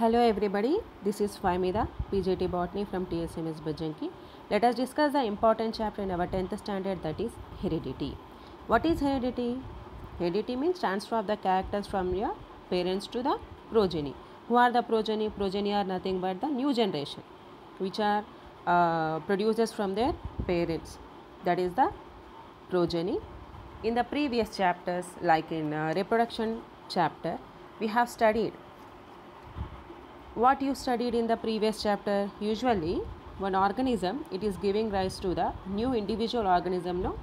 Hello everybody, this is Faimida, PJT Botany from TSMS Bajanki. Let us discuss the important chapter in our 10th standard that is heredity. What is heredity? Heredity means transfer of the characters from your parents to the progeny. Who are the progeny? Progeny are nothing but the new generation which are uh, producers from their parents. That is the progeny. In the previous chapters like in uh, reproduction chapter we have studied what you studied in the previous chapter. Usually, one organism, it is giving rise to the new individual organism, no?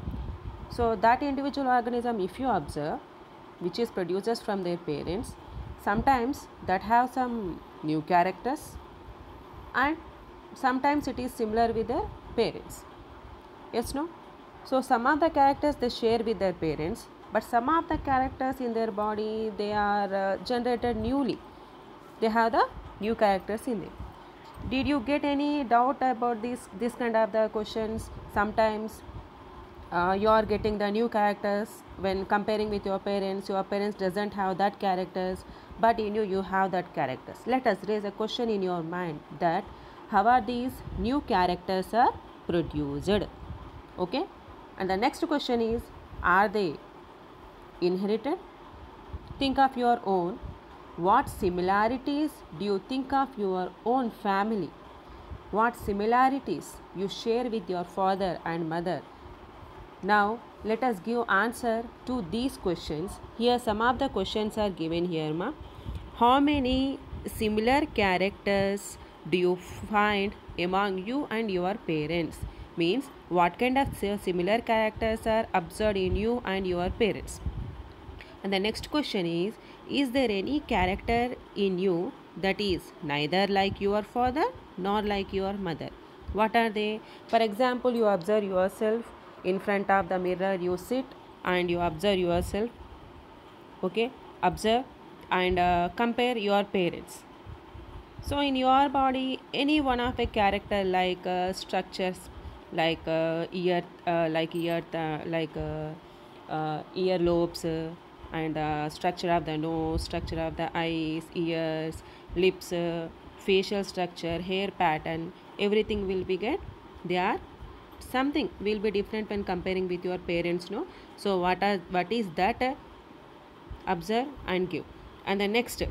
So, that individual organism, if you observe, which is produces from their parents, sometimes that have some new characters and sometimes it is similar with their parents. Yes, no? So, some of the characters they share with their parents, but some of the characters in their body they are uh, generated newly. They have the new characters in it did you get any doubt about this this kind of the questions sometimes uh, you are getting the new characters when comparing with your parents your parents doesn't have that characters but in you you have that characters let us raise a question in your mind that how are these new characters are produced okay and the next question is are they inherited think of your own what similarities do you think of your own family? What similarities you share with your father and mother? Now, let us give answer to these questions. Here some of the questions are given here ma. How many similar characters do you find among you and your parents? Means what kind of similar characters are observed in you and your parents? And the next question is is there any character in you that is neither like your father nor like your mother? What are they? For example, you observe yourself in front of the mirror, you sit and you observe yourself. Okay, observe and uh, compare your parents. So, in your body, any one of a character like uh, structures, like uh, ear, uh, like ear, uh, like uh, earlobes and uh, structure of the nose, structure of the eyes, ears, lips, uh, facial structure, hair pattern, everything will be get. They are something will be different when comparing with your parents. No, so what are what is that? Uh, observe and give. And the next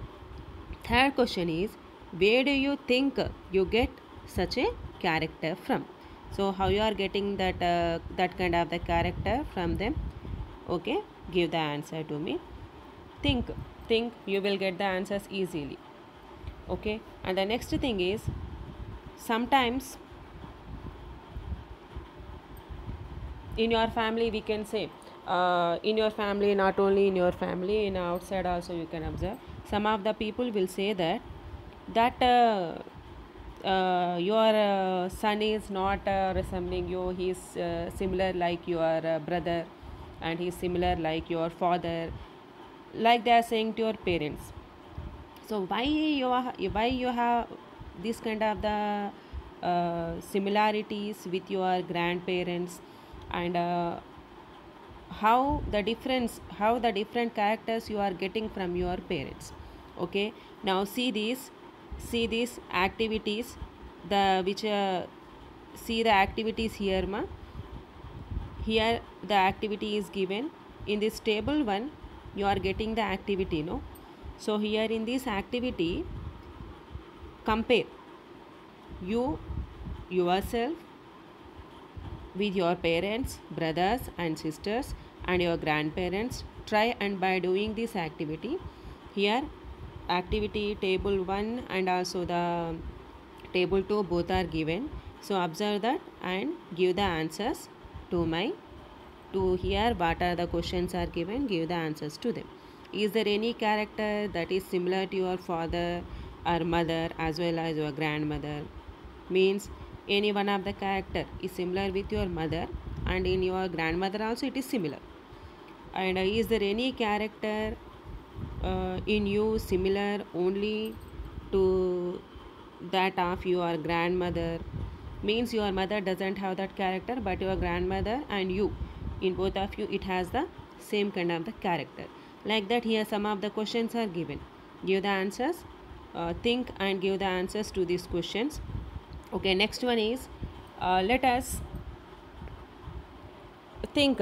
third question is where do you think you get such a character from? So how you are getting that uh, that kind of the character from them? Okay give the answer to me think think you will get the answers easily okay and the next thing is sometimes in your family we can say uh, in your family not only in your family in outside also you can observe some of the people will say that that uh, uh, your uh, son is not uh, resembling you he is uh, similar like your brother and he's similar like your father like they are saying to your parents so why you are, why you have this kind of the uh, similarities with your grandparents and uh, how the difference how the different characters you are getting from your parents okay now see these see these activities the which uh, see the activities here ma here the activity is given in this table 1 you are getting the activity no so here in this activity compare you yourself with your parents brothers and sisters and your grandparents try and by doing this activity here activity table 1 and also the table 2 both are given so observe that and give the answers to my to here what are the questions are given give the answers to them is there any character that is similar to your father or mother as well as your grandmother means any one of the character is similar with your mother and in your grandmother also it is similar and is there any character uh, in you similar only to that of your grandmother means your mother doesn't have that character but your grandmother and you in both of you it has the same kind of the character like that here some of the questions are given give the answers uh, think and give the answers to these questions okay next one is uh, let us think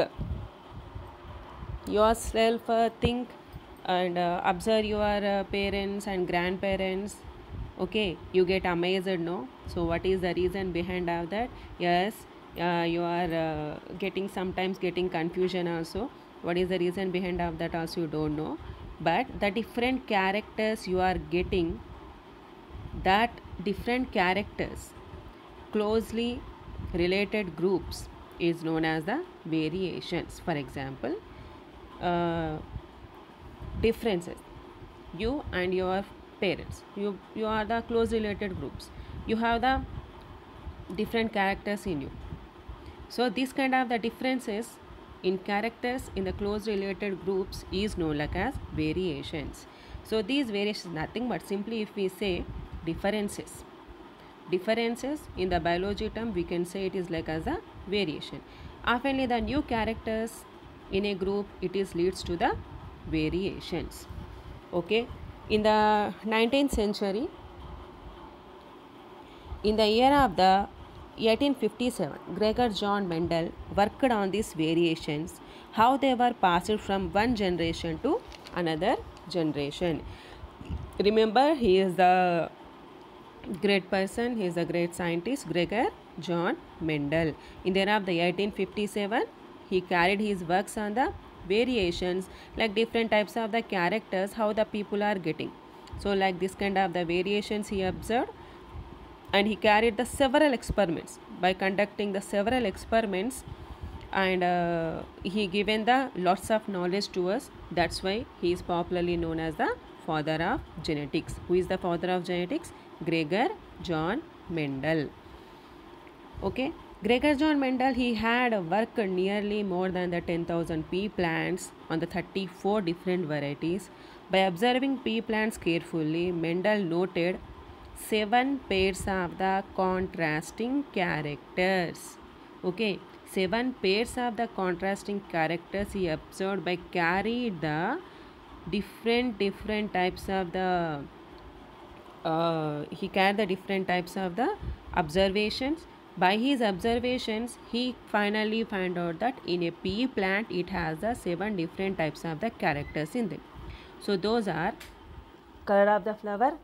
yourself uh, think and uh, observe your uh, parents and grandparents okay you get amazed no so what is the reason behind of that yes uh, you are uh, getting sometimes getting confusion also what is the reason behind of that also you don't know but the different characters you are getting that different characters closely related groups is known as the variations for example uh, differences you and your parents you you are the close related groups you have the different characters in you so this kind of the differences in characters in the close related groups is known like as variations so these variations nothing but simply if we say differences differences in the biology term we can say it is like as a variation oftenly the new characters in a group it is leads to the variations okay in the 19th century, in the era of the 1857, Gregor John Mendel worked on these variations, how they were passed from one generation to another generation. Remember, he is the great person, he is a great scientist, Gregor John Mendel. In the era of the 1857, he carried his works on the variations like different types of the characters how the people are getting so like this kind of the variations he observed and he carried the several experiments by conducting the several experiments and uh, he given the lots of knowledge to us that's why he is popularly known as the father of genetics who is the father of genetics gregor john mendel okay Gregor John Mendel he had worked nearly more than the 10,000 pea plants on the 34 different varieties. By observing pea plants carefully, Mendel noted seven pairs of the contrasting characters. Okay, seven pairs of the contrasting characters he observed by carrying the different different types of the uh, he carried the different types of the observations by his observations, he finally found out that in a pea plant, it has the seven different types of the characters in them. So those are color of the flower,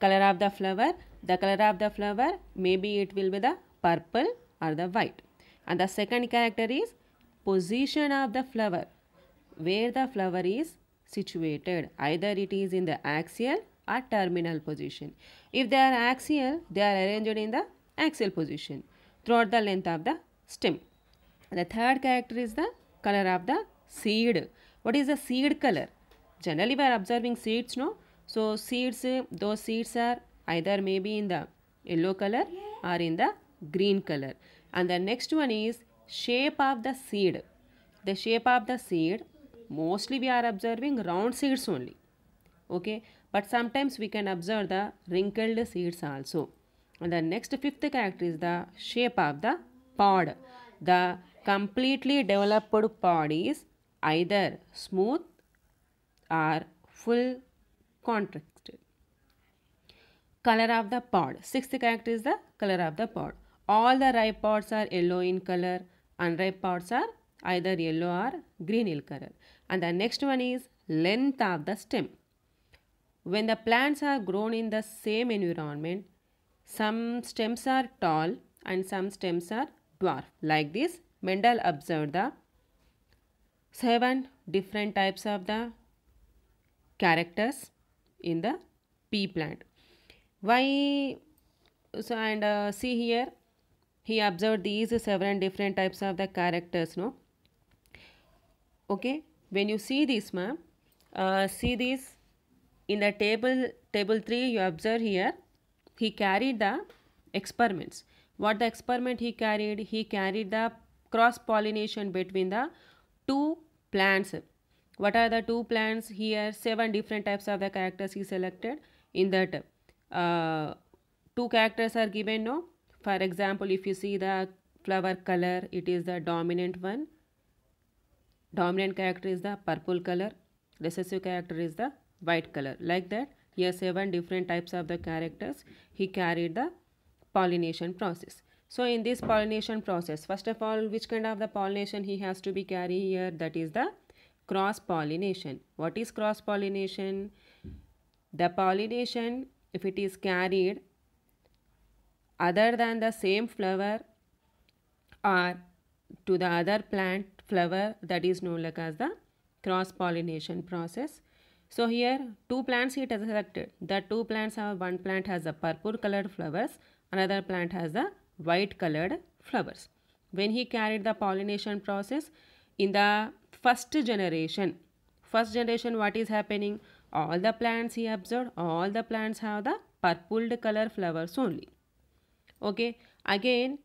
color of the flower, the color of the flower, maybe it will be the purple or the white. And the second character is position of the flower, where the flower is situated, either it is in the axial at terminal position. If they are axial, they are arranged in the axial position throughout the length of the stem. The third character is the color of the seed. What is the seed color? Generally we are observing seeds, no? So seeds, those seeds are either maybe in the yellow color or in the green color. And the next one is shape of the seed. The shape of the seed, mostly we are observing round seeds only. Okay, but sometimes we can observe the wrinkled seeds also. And the next fifth character is the shape of the pod. The completely developed pod is either smooth or full contracted. Color of the pod. Sixth character is the color of the pod. All the ripe pods are yellow in color. Unripe pods are either yellow or green in color. And the next one is length of the stem. When the plants are grown in the same environment, some stems are tall and some stems are dwarf. Like this, Mendel observed the seven different types of the characters in the pea plant. Why? So, and uh, see here, he observed these seven different types of the characters, no? Okay, when you see this, ma'am, uh, see this in the table table 3 you observe here he carried the experiments what the experiment he carried he carried the cross pollination between the two plants what are the two plants here seven different types of the characters he selected in that uh, two characters are given no for example if you see the flower color it is the dominant one dominant character is the purple color recessive character is the white color like that here seven different types of the characters he carried the pollination process so in this pollination process first of all which kind of the pollination he has to be carry here that is the cross pollination what is cross pollination the pollination if it is carried other than the same flower or to the other plant flower that is known like as the cross pollination process so here two plants has selected. The two plants are one plant has the purple colored flowers, another plant has the white colored flowers. When he carried the pollination process in the first generation, first generation what is happening? All the plants he observed, all the plants have the purple color flowers only. Okay, again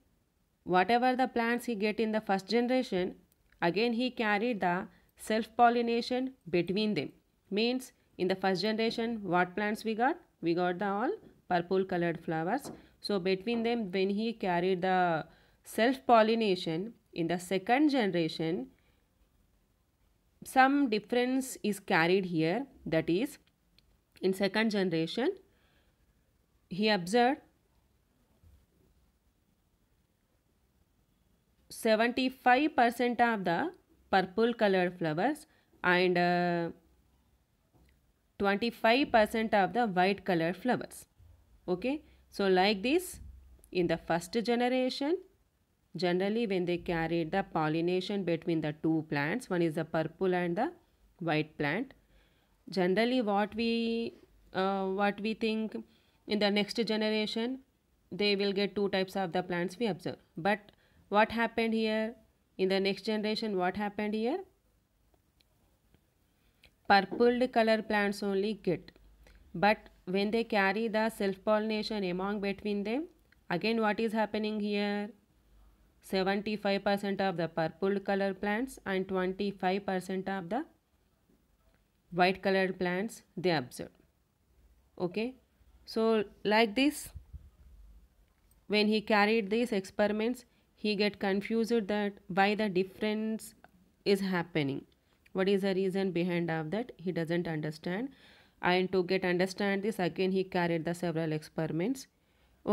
whatever the plants he get in the first generation, again he carried the self-pollination between them means in the first generation what plants we got? We got the all purple colored flowers. So between them when he carried the self-pollination in the second generation some difference is carried here that is in second generation he observed 75% of the purple colored flowers and uh, 25% of the white color flowers. Okay, so like this in the first generation generally when they carried the pollination between the two plants one is the purple and the white plant generally what we uh, what we think in the next generation they will get two types of the plants we observe but what happened here in the next generation what happened here purpled color plants only get. But when they carry the self-pollination among between them, again what is happening here? 75% of the purple color plants and 25% of the white colored plants they observe. Okay. So like this, when he carried these experiments, he get confused that why the difference is happening what is the reason behind of that he doesn't understand and to get understand this again he carried the several experiments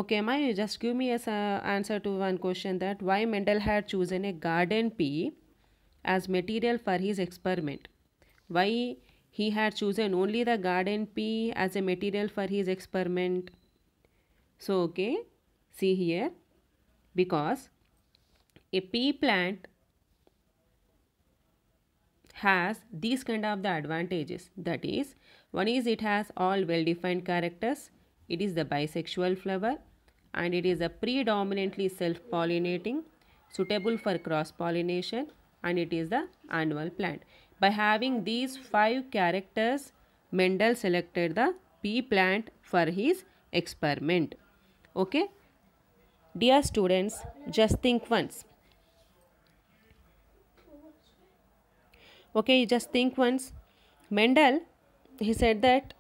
okay my you just give me a answer to one question that why mendel had chosen a garden pea as material for his experiment why he had chosen only the garden pea as a material for his experiment so okay see here because a pea plant has these kind of the advantages that is one is it has all well defined characters it is the bisexual flower and it is a predominantly self pollinating suitable for cross pollination and it is the annual plant by having these five characters mendel selected the pea plant for his experiment okay dear students just think once okay you just think once mendel he said that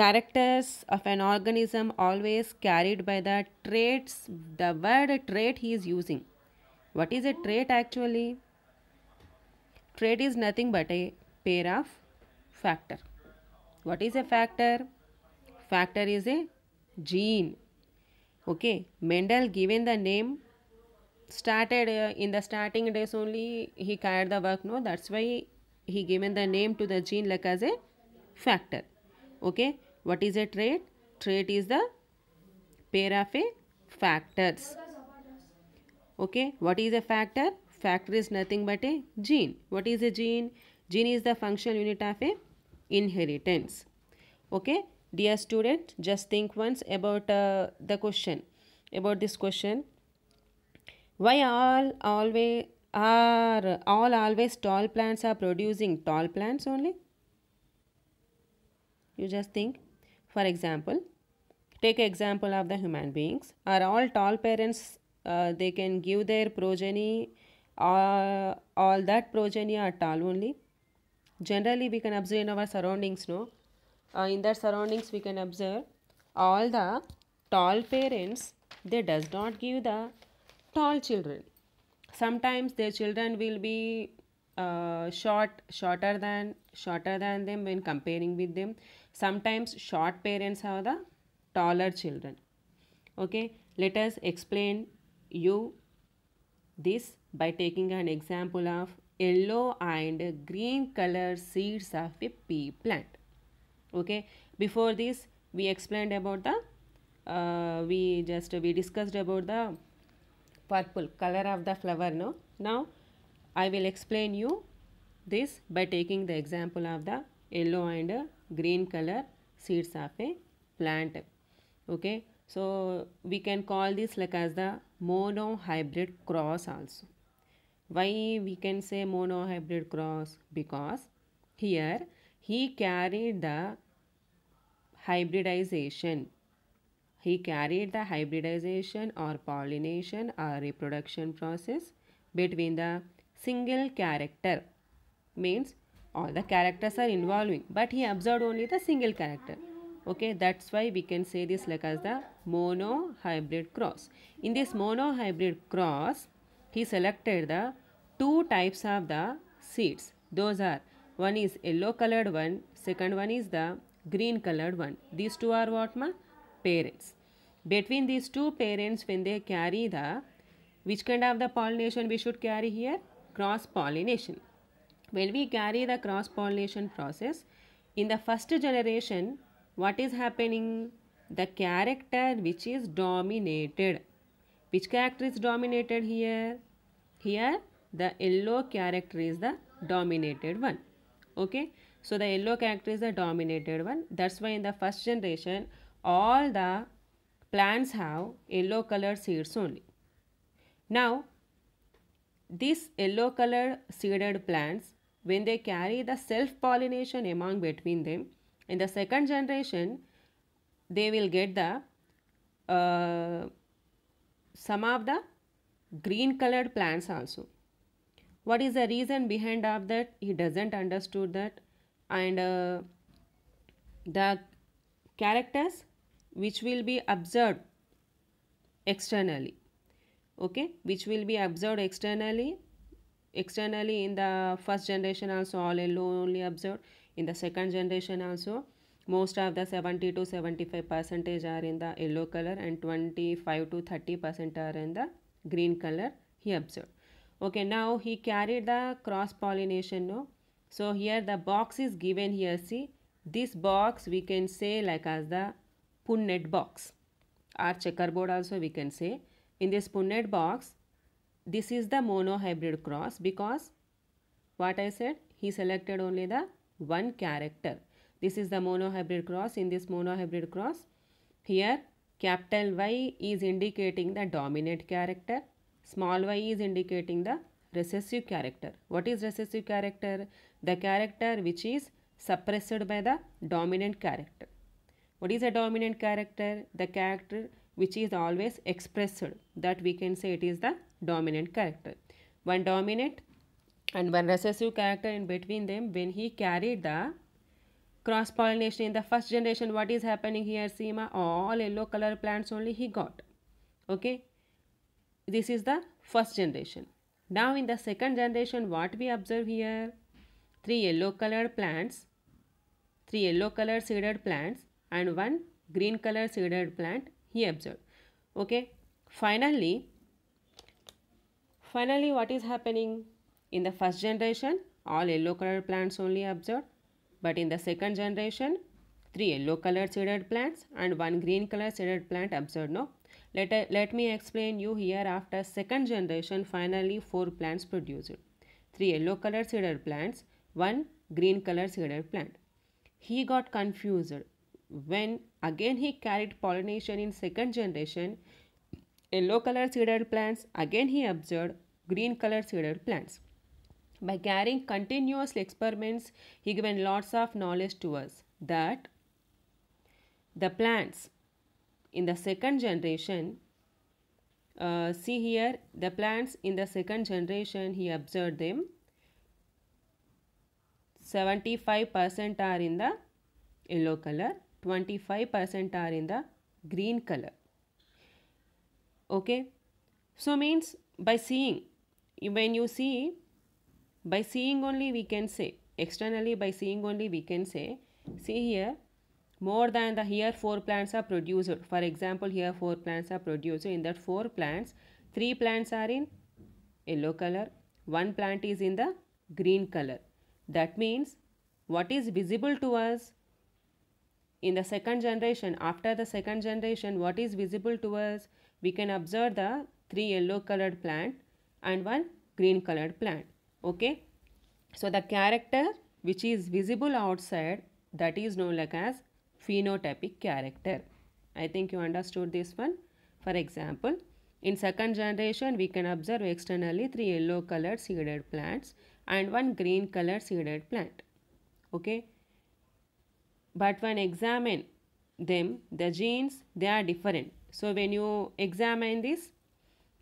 characters of an organism always carried by the traits the word trait he is using what is a trait actually trait is nothing but a pair of factor what is a factor factor is a gene okay mendel given the name started uh, in the starting days only he carried the work no that's why he given the name to the gene like as a factor okay what is a trait trait is the pair of a factors okay what is a factor factor is nothing but a gene what is a gene gene is the functional unit of a inheritance okay dear student just think once about uh, the question about this question why all always are all always tall plants are producing tall plants only? You just think. For example, take example of the human beings. Are all tall parents, uh, they can give their progeny, uh, all that progeny are tall only? Generally, we can observe in our surroundings, no? Uh, in their surroundings, we can observe all the tall parents, they does not give the tall children sometimes their children will be uh, short shorter than shorter than them when comparing with them sometimes short parents have the taller children okay let us explain you this by taking an example of yellow and green color seeds of a pea plant okay before this we explained about the uh, we just we discussed about the purple color of the flower no now I will explain you this by taking the example of the yellow and green color seeds of a plant okay so we can call this like as the mono hybrid cross also why we can say mono hybrid cross because here he carried the hybridization he carried the hybridization or pollination or reproduction process between the single character means all the characters are involving but he observed only the single character okay that's why we can say this like as the mono hybrid cross in this mono hybrid cross he selected the two types of the seeds those are one is yellow colored one second one is the green colored one these two are what ma parents between these two parents when they carry the which kind of the pollination we should carry here cross pollination when we carry the cross pollination process in the first generation what is happening the character which is dominated which character is dominated here here the yellow character is the dominated one okay so the yellow character is the dominated one that's why in the first generation all the plants have yellow colored seeds only. Now, these yellow colored seeded plants, when they carry the self-pollination among between them, in the second generation, they will get the uh, some of the green colored plants also. What is the reason behind of that? He doesn't understood that and uh, the characters which will be observed externally okay which will be observed externally externally in the first generation also all yellow only observed in the second generation also most of the 70 to 75 percentage are in the yellow color and 25 to 30 percent are in the green color he observed okay now he carried the cross pollination no so here the box is given here see this box we can say like as the punnet box or checkerboard also we can say. In this punnet box, this is the monohybrid cross because what I said, he selected only the one character. This is the monohybrid cross. In this monohybrid cross, here capital Y is indicating the dominant character. Small y is indicating the recessive character. What is recessive character? The character which is suppressed by the dominant character. What is a dominant character? The character which is always expressed. That we can say it is the dominant character. One dominant and one recessive character in between them when he carried the cross pollination in the first generation what is happening here Seema all yellow color plants only he got okay this is the first generation now in the second generation what we observe here three yellow colored plants three yellow colored seeded plants and one green color shaded plant he observed. Okay. Finally, finally what is happening? In the first generation, all yellow color plants only observed. But in the second generation, three yellow color shaded plants and one green color shaded plant observed. No. Let, uh, let me explain you here after second generation finally four plants produced. Three yellow color shaded plants, one green color shaded plant. He got confused when again he carried pollination in second generation, yellow color cedar plants, again he observed green color cedar plants. By carrying continuous experiments, he given lots of knowledge to us that the plants in the second generation, uh, see here the plants in the second generation, he observed them 75% are in the yellow color 25% are in the green color okay so means by seeing when you see by seeing only we can say externally by seeing only we can say see here more than the here four plants are produced for example here four plants are produced in that four plants three plants are in yellow color one plant is in the green color that means what is visible to us in the second generation, after the second generation, what is visible to us? We can observe the three yellow colored plant and one green colored plant. Okay. So, the character which is visible outside that is known like as phenotypic character. I think you understood this one. For example, in second generation, we can observe externally three yellow colored seeded plants and one green colored seeded plant. Okay. But when examine them, the genes, they are different. So when you examine this,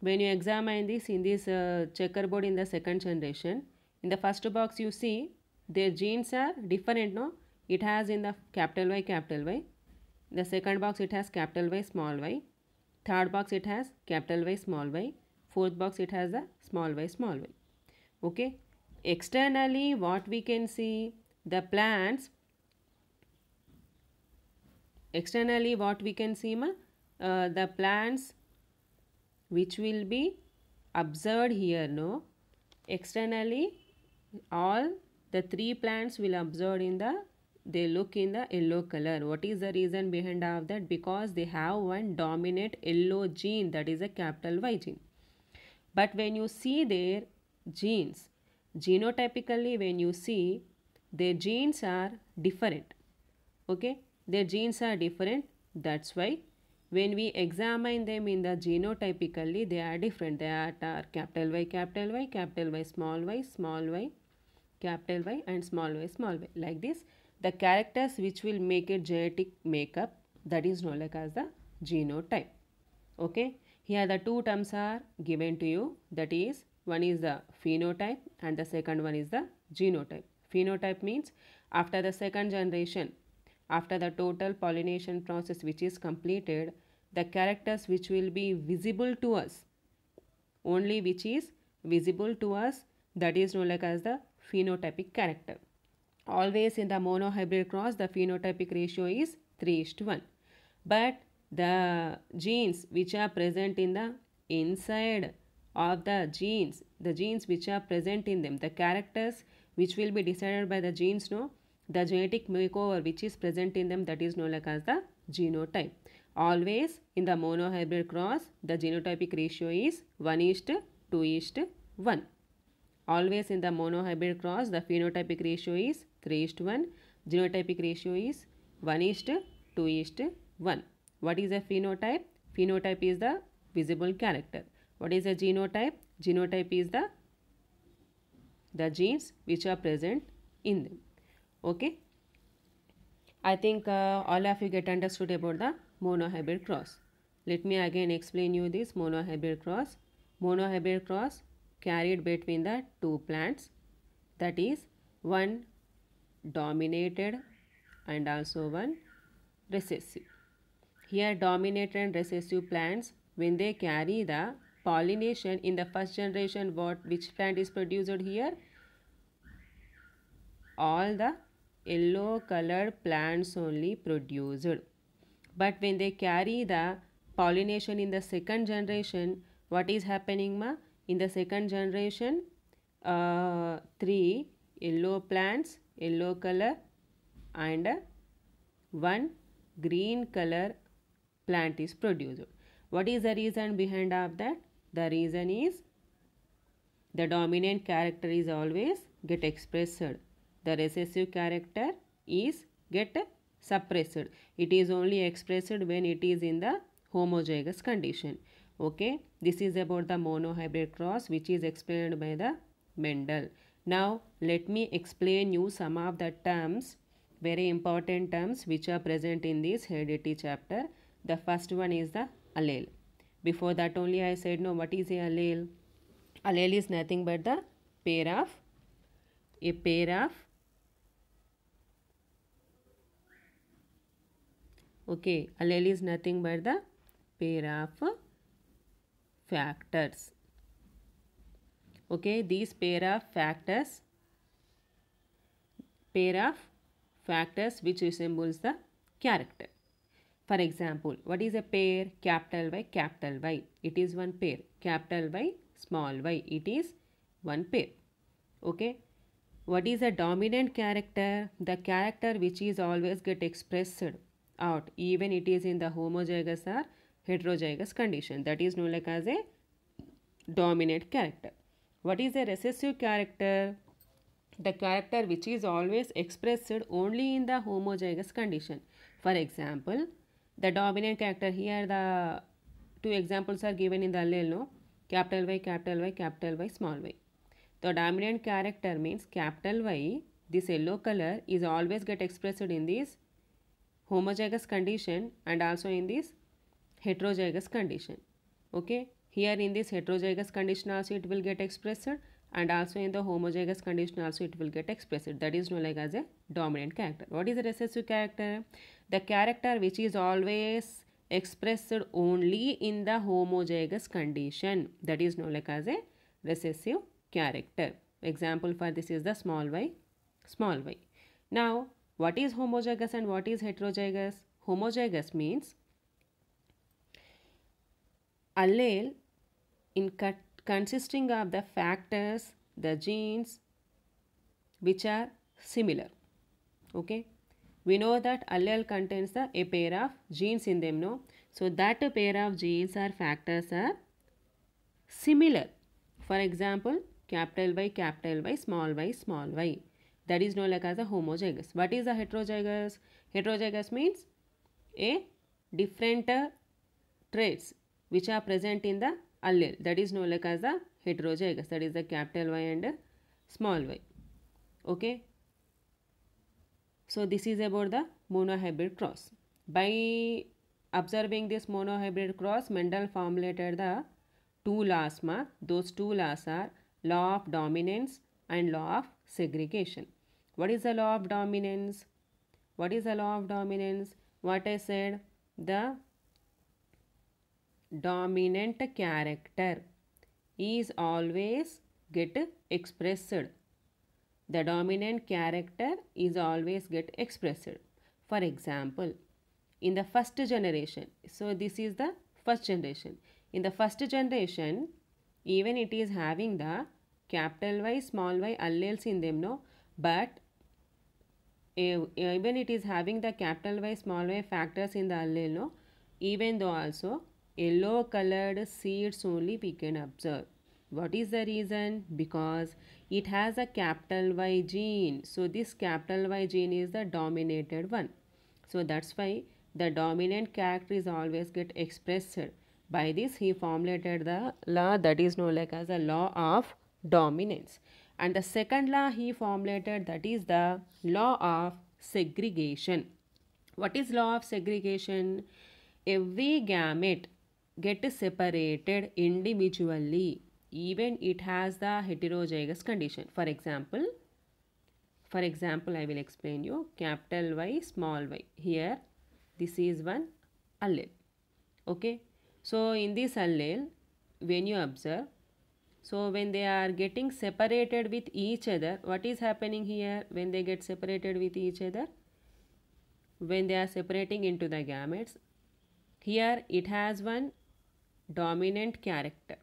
when you examine this in this uh, checkerboard in the second generation, in the first box you see their genes are different, no? It has in the capital Y, capital Y. The second box it has capital Y, small y. Third box it has capital Y, small y. Fourth box it has the small y, small y. Okay. Externally what we can see the plants Externally what we can see ma? Uh, the plants which will be observed here no. Externally all the three plants will observed in the they look in the yellow color. What is the reason behind of that? Because they have one dominant yellow gene that is a capital Y gene. But when you see their genes, genotypically when you see, their genes are different. Okay. Their genes are different. That's why when we examine them in the genotypically, they are different. They are capital Y, capital Y, capital Y, small y, small y, capital Y and small y, small y. Like this, the characters which will make a genetic makeup that is known like as the genotype. Okay. Here the two terms are given to you that is one is the phenotype and the second one is the genotype. Phenotype means after the second generation after the total pollination process which is completed, the characters which will be visible to us, only which is visible to us, that is known like as the phenotypic character. Always in the monohybrid cross, the phenotypic ratio is 3 is to 1. But the genes which are present in the inside of the genes, the genes which are present in them, the characters which will be decided by the genes, no? the genetic makeover which is present in them that is known like as the genotype. Always in the monohybrid cross the genotypic ratio is 1 is to 2 is to 1. Always in the monohybrid cross the phenotypic ratio is 3 is to 1. Genotypic ratio is 1 is to 2 is to 1. What is a phenotype? Phenotype is the visible character. What is a genotype? Genotype is the, the genes which are present in them okay i think uh, all of you get understood about the monohybrid cross let me again explain you this monohybrid cross monohybrid cross carried between the two plants that is one dominated and also one recessive here dominant and recessive plants when they carry the pollination in the first generation what which plant is produced here all the yellow colored plants only produced. But when they carry the pollination in the second generation, what is happening ma? In the second generation, uh, three yellow plants, yellow color and one green color plant is produced. What is the reason behind of that? The reason is the dominant character is always get expressed the recessive character is get suppressed. It is only expressed when it is in the homozygous condition. Okay, this is about the monohybrid cross which is explained by the Mendel. Now, let me explain you some of the terms, very important terms which are present in this heredity chapter. The first one is the allele. Before that only I said, no, what is a allele? Allele is nothing but the pair of, a pair of Okay, allele is nothing but the pair of factors. Okay, these pair of factors, pair of factors which resembles the character. For example, what is a pair? Capital Y, capital Y. It is one pair. Capital Y, small y. It is one pair. Okay. What is a dominant character? The character which is always get expressed out even it is in the homozygous or heterozygous condition that is known like as a dominant character. What is a recessive character? The character which is always expressed only in the homozygous condition. For example, the dominant character here the two examples are given in the allele no? capital Y, capital Y, capital Y, small y. The dominant character means capital Y this yellow color is always get expressed in this homozygous condition and also in this heterozygous condition okay here in this heterozygous condition also it will get expressed and also in the homozygous condition also it will get expressed that is known like as a dominant character what is the recessive character the character which is always expressed only in the homozygous condition that is known like as a recessive character example for this is the small y small y now what is homozygous and what is heterozygous? Homozygous means allele in consisting of the factors, the genes which are similar. Okay. We know that allele contains the a pair of genes in them, no? So that pair of genes or factors are similar. For example, capital Y, capital Y, small y, small y that is known like as the homozygous what is the heterozygous heterozygous means a different uh, traits which are present in the allele that is known like as the heterozygous that is the capital y and uh, small y okay so this is about the monohybrid cross by observing this monohybrid cross mendel formulated the two laws ma those two laws are law of dominance and law of segregation what is the law of dominance? What is the law of dominance? What I said, the dominant character is always get expressed. The dominant character is always get expressed. For example, in the first generation, so this is the first generation. In the first generation, even it is having the capital Y, small y, alleles in them, no? But even it is having the capital Y small y factors in the allele no? even though also yellow colored seeds only we can observe. What is the reason? Because it has a capital Y gene. So this capital Y gene is the dominated one. So that's why the dominant character is always get expressed. By this he formulated the law that is known like as the law of dominance and the second law he formulated that is the law of segregation. What is law of segregation? Every gamete get separated individually even it has the heterozygous condition. For example, for example, I will explain you capital Y, small y. Here, this is one allele. Okay. So, in this allele, when you observe, so when they are getting separated with each other, what is happening here when they get separated with each other? When they are separating into the gametes, here it has one dominant character,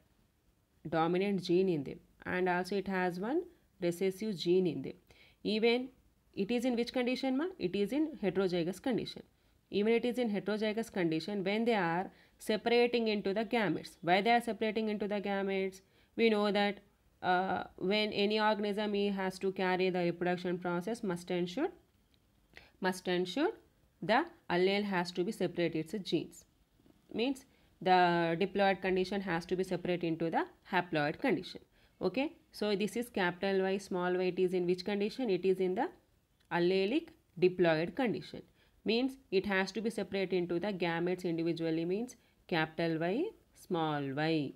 dominant gene in them and also it has one recessive gene in them. Even it is in which condition ma? It is in heterozygous condition. Even it is in heterozygous condition when they are separating into the gametes. Why they are separating into the gametes? we know that uh, when any organism has to carry the reproduction process must ensure must ensure the allele has to be separated, its genes means the diploid condition has to be separated into the haploid condition okay so this is capital y small y it is in which condition it is in the allelic diploid condition means it has to be separated into the gametes individually means capital y small y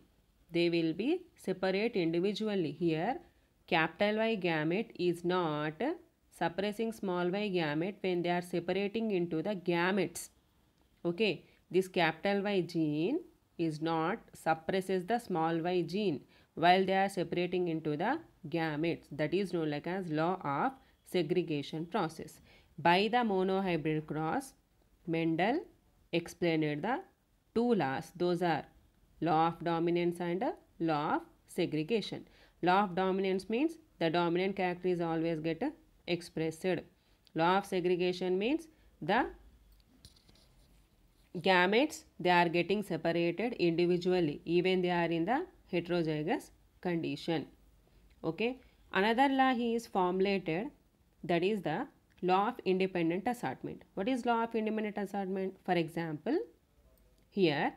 they will be separate individually. Here, capital Y gamete is not suppressing small y gamete when they are separating into the gametes. Okay, this capital Y gene is not suppresses the small y gene while they are separating into the gametes. That is known like as law of segregation process. By the monohybrid cross, Mendel explained the two laws. Those are law of dominance and uh, law of segregation. Law of dominance means the dominant character is always get uh, expressed. Law of segregation means the gametes they are getting separated individually even they are in the heterozygous condition. Okay. Another law he is formulated that is the law of independent assortment. What is law of independent assortment? For example, here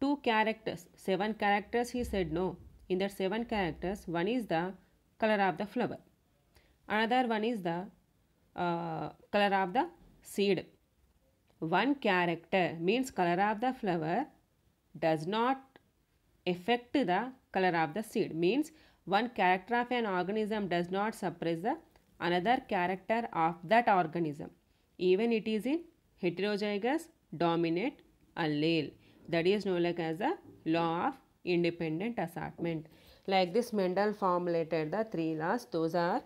two characters, seven characters he said no. In that seven characters, one is the color of the flower. Another one is the uh, color of the seed. One character means color of the flower does not affect the color of the seed. Means one character of an organism does not suppress the another character of that organism. Even it is in heterozygous dominant allele that is known like as the law of independent assortment. Like this Mendel formulated the three laws. Those are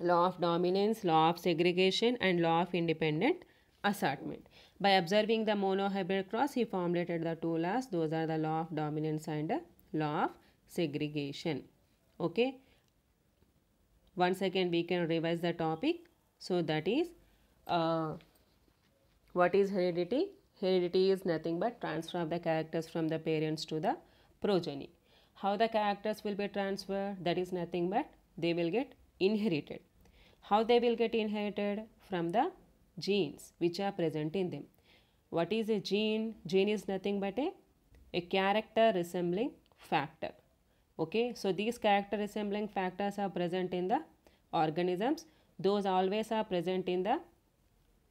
law of dominance, law of segregation and law of independent assortment. By observing the monohybrid cross, he formulated the two laws. Those are the law of dominance and the law of segregation. Okay. Once again, we can revise the topic. So that is uh, what is heredity Heredity is nothing but transfer of the characters from the parents to the progeny. How the characters will be transferred? That is nothing but they will get inherited. How they will get inherited? From the genes which are present in them. What is a gene? Gene is nothing but a, a character resembling factor. Okay, so these character resembling factors are present in the organisms. Those always are present in the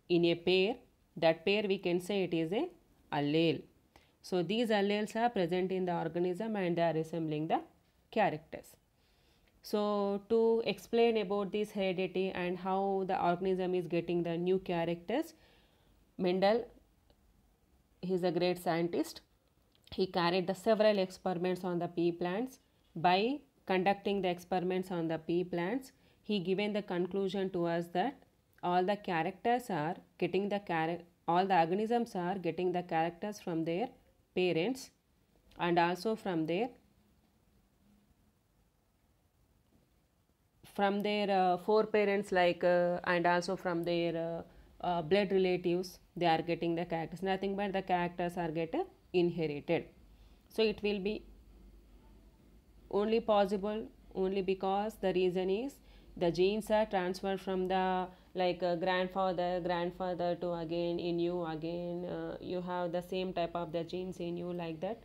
in a pair that pair we can say it is a allele. So these alleles are present in the organism and they are resembling the characters. So to explain about this heredity and how the organism is getting the new characters, Mendel, he is a great scientist. He carried the several experiments on the pea plants. By conducting the experiments on the pea plants, he given the conclusion to us that all the characters are getting the char all the organisms are getting the characters from their parents and also from their from their uh, parents. like uh, and also from their uh, uh, blood relatives they are getting the characters nothing but the characters are get uh, inherited so it will be only possible only because the reason is the genes are transferred from the like uh, grandfather grandfather to again in you again uh, you have the same type of the genes in you like that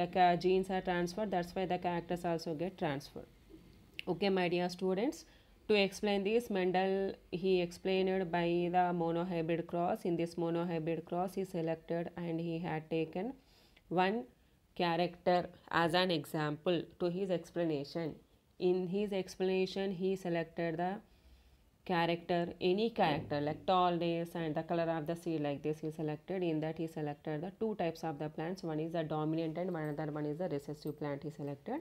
the genes are transferred that's why the characters also get transferred okay my dear students to explain this mendel he explained by the monohybrid cross in this monohybrid cross he selected and he had taken one character as an example to his explanation in his explanation he selected the character, any character like tallness and the color of the seed like this he selected. In that he selected the two types of the plants. One is the dominant and another one is the recessive plant he selected.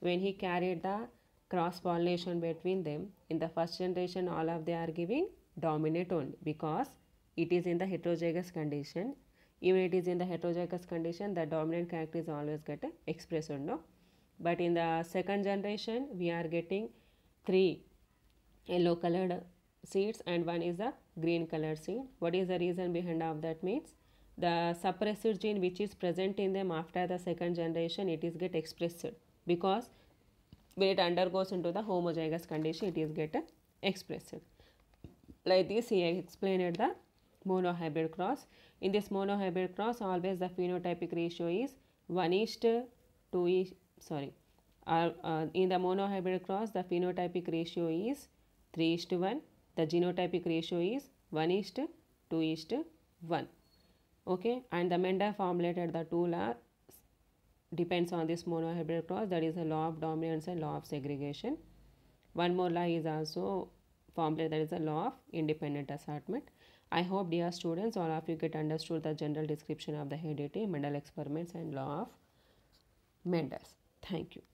When he carried the cross pollination between them, in the first generation all of they are giving dominant only because it is in the heterozygous condition. Even it is in the heterozygous condition the dominant character is always get expressed no. But in the second generation we are getting three yellow colored seeds and one is a green colored seed. What is the reason behind of that means? The suppressor gene which is present in them after the second generation it is get expressed because when it undergoes into the homozygous condition it is get expressed. Like this he explained the monohybrid cross. In this monohybrid cross always the phenotypic ratio is 1 is to 2 is sorry uh, uh, in the monohybrid cross the phenotypic ratio is 3 is to 1. The genotypic ratio is 1 is to 2 is to 1. Okay, and the Mendel formulated the two laws depends on this monohybrid cross that is the law of dominance and law of segregation. One more law is also formulated that is the law of independent assortment. I hope dear students all of you get understood the general description of the heredity, Mendel experiments and law of Mendels. Thank you.